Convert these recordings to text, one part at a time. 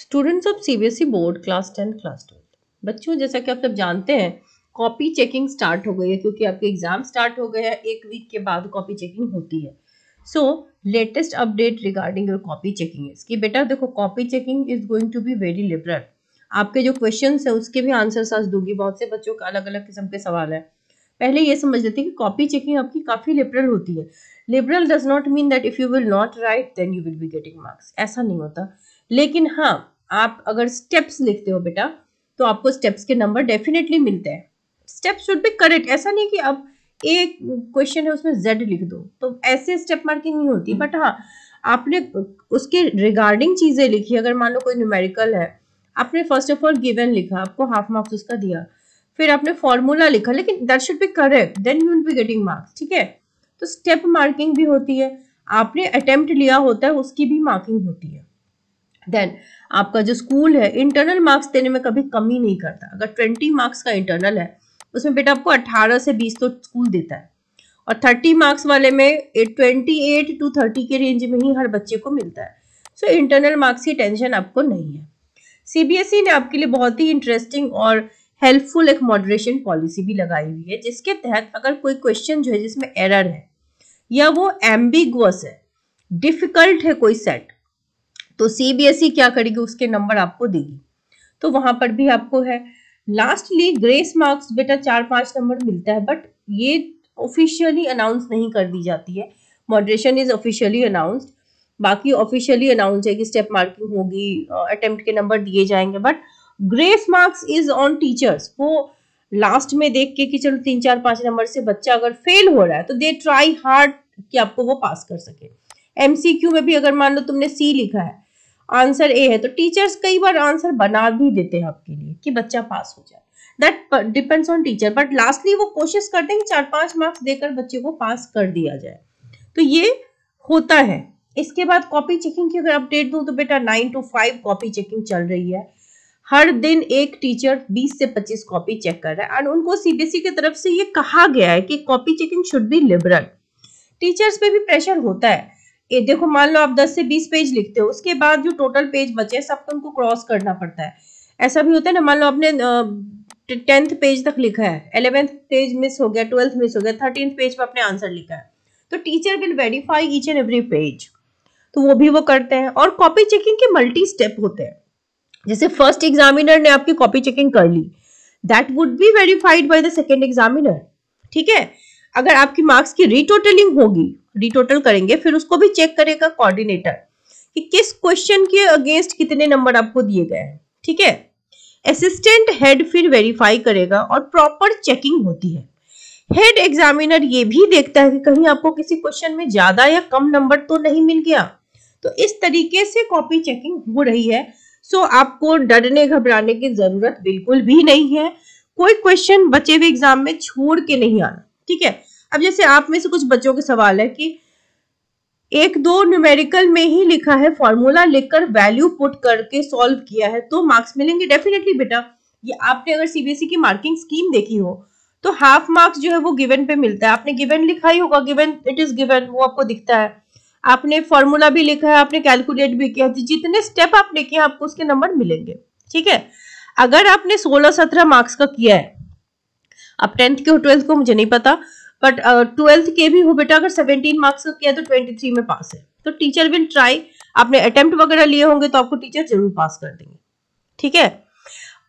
students of CBSE board class ten class twelfth बच्चों जैसा कि आप सब जानते हैं कॉपी चेकिंग स्टार्ट हो गई है क्योंकि आपके एग्जाम स्टार्ट हो गए हैं एक वीक के बाद कॉपी चेकिंग होती है so latest update regarding your copy checking इसकी बेटा देखो copy checking is going to be very liberal आपके जो क्वेश्चन है उसके भी आंसर आज दूंगी बहुत से बच्चों का अलग अलग किस्म के सवाल है पहले ये समझ लेते हैं कि कॉपी चेकिंग आपकी काफ़ी लिबरल होती है liberal does not mean that if you will not write then you will be getting marks ऐसा नहीं होता लेकिन हाँ आप अगर स्टेप्स लिखते हो बेटा तो आपको स्टेप्स के नंबर डेफिनेटली मिलते हैं स्टेप्स शुड बी करेक्ट ऐसा नहीं कि अब एक क्वेश्चन है उसमें जेड लिख दो तो ऐसे स्टेप मार्किंग नहीं होती बट हाँ आपने उसके रिगार्डिंग चीज़ें लिखी अगर मान लो कोई न्यूमेरिकल है आपने फर्स्ट ऑफ ऑल गिवन लिखा आपको हाफ मार्क्स उसका दिया फिर आपने फॉर्मूला लिखा लेकिन that should be correct then you will be getting marks ठीक है तो स्टेप मार्किंग भी होती है आपने अटेम्प्ट लिया होता है उसकी भी मार्किंग होती है देन आपका जो स्कूल है इंटरनल मार्क्स देने में कभी कमी नहीं करता अगर ट्वेंटी मार्क्स का इंटरनल है उसमें बेटा आपको अट्ठारह से बीस तो स्कूल देता है और थर्टी मार्क्स वाले में ट्वेंटी एट टू थर्टी के रेंज में ही हर बच्चे को मिलता है सो इंटरनल मार्क्स की टेंशन आपको नहीं है सीबीएसई e ने आपके लिए बहुत ही इंटरेस्टिंग और हेल्पफुल एक मॉडरेशन पॉलिसी भी लगाई हुई है जिसके तहत अगर कोई क्वेश्चन जो है जिसमें एरर है या वो एम्बिगस है डिफिकल्ट है कोई सेट तो सीबीएसई e क्या करेगी उसके नंबर आपको देगी तो वहां पर भी आपको है लास्टली ग्रेस मार्क्स बेटा चार पांच नंबर मिलता है बट ये ऑफिशियली अनाउंस नहीं कर दी जाती है मॉडरेशन इज ऑफिशियली अनाउंस्ड बाकी ऑफिशियली अनाउंस है कि स्टेप मार्किंग होगी अटेम्प्ट के नंबर दिए जाएंगे but grace marks is on teachers वो लास्ट में देख के कि चलो तीन चार पांच नंबर से बच्चा अगर फेल हो रहा है तो दे ट्राई हार्ड कि आपको वो पास कर सके एमसीक्यू में भी अगर मान लो तुमने सी लिखा है आंसर ए है तो टीचर्स कई बार आंसर बना भी देते हैं आपके लिए कि बच्चा पास हो जाए that depends on teacher but lastly वो कोशिश करते हैं कि चार पांच मार्क्स देकर बच्चे को पास कर दिया जाए तो ये होता है इसके बाद कॉपी चेकिंग की अगर अपडेट दूं तो बेटा nine to five copy checking चल रही है हर दिन एक टीचर 20 से 25 कॉपी चेक कर रहा है एंड उनको सीबीएसई e की तरफ से ये कहा गया है कि copy checking should be liberal teachers पे भी प्रेशर होता है ये देखो मान लो आप 10 से 20 पेज लिखते हो उसके बाद जो टोटल पेज बचे हैं सबको तो उनको क्रॉस करना पड़ता है ऐसा भी होता है ना मान लो आपने टेंथ पेज तक लिखा है एलेवेंथ पेज मिस हो गया ट्वेल्थ मिस हो गया थर्टीन पेज पर आपने आंसर लिखा है तो teacher will verify each and every page तो वो भी वो करते हैं और कॉपी चेकिंग के मल्टी स्टेप होते हैं जैसे फर्स्ट एग्जामिनर ने आपकी कॉपी चेकिंग कर ली that would be verified by the second examiner ठीक है अगर आपकी मार्क्स की रिटोटलिंग होगी रिटोटल करेंगे फिर उसको भी चेक करेगा कोऑर्डिनेटर कि किस क्वेश्चन के अगेंस्ट कितने नंबर आपको दिए गए हैं ठीक है असिस्टेंट हेड फिर वेरीफाई करेगा और प्रॉपर चेकिंग होती है हेड एग्जामिनर ये भी देखता है कि कहीं आपको किसी क्वेश्चन में ज्यादा या कम नंबर तो नहीं मिल गया तो इस तरीके से कॉपी चेकिंग हो रही है सो so, आपको डरने घबराने की जरूरत बिल्कुल भी नहीं है कोई क्वेश्चन बचे हुए एग्जाम में छोड़ के नहीं आना ठीक है अब जैसे आप में से कुछ बच्चों के सवाल है कि एक दो न्यूमेरिकल में ही लिखा है फॉर्मूला लिखकर वैल्यू पुट करके सॉल्व किया है तो मार्क्स मिलेंगे डेफिनेटली बेटा ये आपने अगर सीबीएसई e की मार्किंग स्कीम देखी हो तो हाफ मार्क्स जो है वो गिवन पे मिलता है आपने गिवन लिखा ही होगा गिवन इट इज गिवन वो आपको दिखता है आपने फॉर्मूला भी लिखा है आपने कैलकुलेट भी किया जितने स्टेप आपने किया आपको उसके नंबर मिलेंगे ठीक है अगर आपने सोलह सत्रह मार्क्स का किया है अब टेंथ के हो ट्वेल्थ को मुझे नहीं पता बट uh, ट्वेल्थ uh, के भी हो बेटा अगर सेवनटीन मार्क्स का किया तो ट्वेंटी थ्री में पास है तो टीचर विल ट्राई आपने अटेम्प्ट वगैरह लिए होंगे तो आपको टीचर जरूर पास कर देंगे ठीक है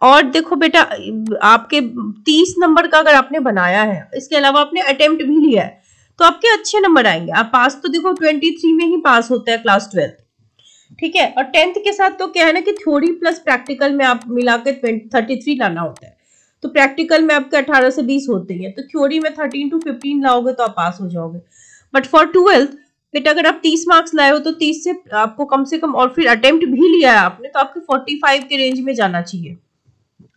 और देखो बेटा आपके तीस नंबर का अगर आपने बनाया है इसके अलावा आपने अटेम्प्ट भी लिया है तो आपके अच्छे नंबर आएंगे आप पास तो देखो ट्वेंटी थ्री में ही पास होता है क्लास ट्वेल्थ ठीक है और टेंथ के साथ तो क्या है ना कि थ्योरी प्लस प्रैक्टिकल में आप मिला के थर्टी थ्री लाना होता है तो प्रैक्टिकल में आपके 18 से 20 होते ही हैं तो थ्योरी में 13 टू 15 लाओगे तो आप पास हो जाओगे बट फॉर ट्वेल्थ बेट अगर आप 30 मार्क्स लाए हो तो 30 से आपको कम से कम और फिर अटेम्प्ट भी लिया है आपने तो आपके 45 के रेंज में जाना चाहिए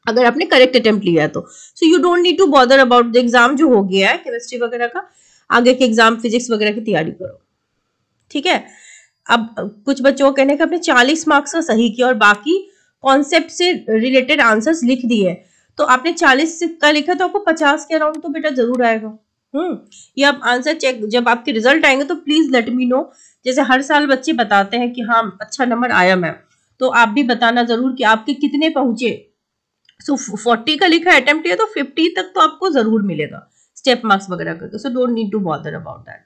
अगर आपने करेक्ट अटेम्प्ट लिया है तो so you don't need to bother about the exam जो हो गया है केमिस्ट्री वगैरह का आगे के एग्जाम फिजिक्स वगैरह की तैयारी करो ठीक है अब कुछ बच्चों को कहने का आपने 40 मार्क्स का सही किया और बाकी कॉन्सेप्ट से रिलेटेड आंसर्स लिख दिए तो आपने चालीस का लिखा तो आपको पचास के अराउंड तो बेटा जरूर आएगा हम्म ये आप आंसर चेक जब आपके रिजल्ट आएंगे तो प्लीज लेट मी नो जैसे हर साल बच्चे बताते हैं कि हाँ अच्छा नंबर आया मैम तो आप भी बताना जरूर कि आपके कितने पहुंचे सो फोर्टी का लिखा अटेम्प्ट है तो फिफ्टी तक तो आपको जरूर मिलेगा स्टेप मार्क्स वगैरह करके so don't need to bother about that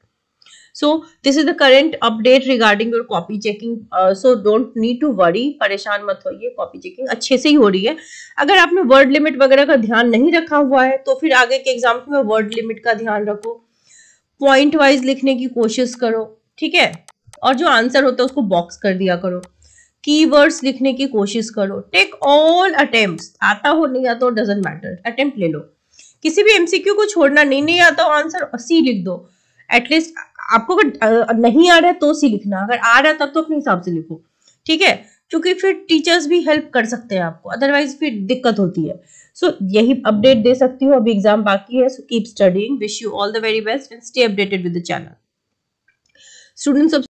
so this is the current update regarding your copy checking so don't need to worry परेशान मत होइए कॉपी चेकिंग अच्छे से ही हो रही है अगर आपने वर्ड लिमिट वगैरह का ध्यान नहीं रखा हुआ है तो फिर आगे के एग्जाम्पल में वर्ड लिमिट का ध्यान रखो पॉइंट वाइज लिखने की कोशिश करो ठीक है और जो आंसर होता है उसको बॉक्स कर दिया करो कीवर्ड्स लिखने की कोशिश करो टेक ऑल अटेम्प्ट्स आता हो नहीं आता डजेंट मैटर अटेम्प्ट ले लो किसी भी एमसीक्यू को छोड़ना नहीं नहीं आता आंसर सी लिख दो एटलीस्ट आपको अगर नहीं आ रहा है तो सी लिखना अगर आ रहा है तब तो अपने हिसाब से लिखो ठीक है क्योंकि फिर टीचर्स भी हेल्प कर सकते हैं आपको अदरवाइज फिर दिक्कत होती है सो so, यही अपडेट दे सकती हूँ अभी एग्जाम बाकी है so keep studying wish you all the very best and stay updated with the channel students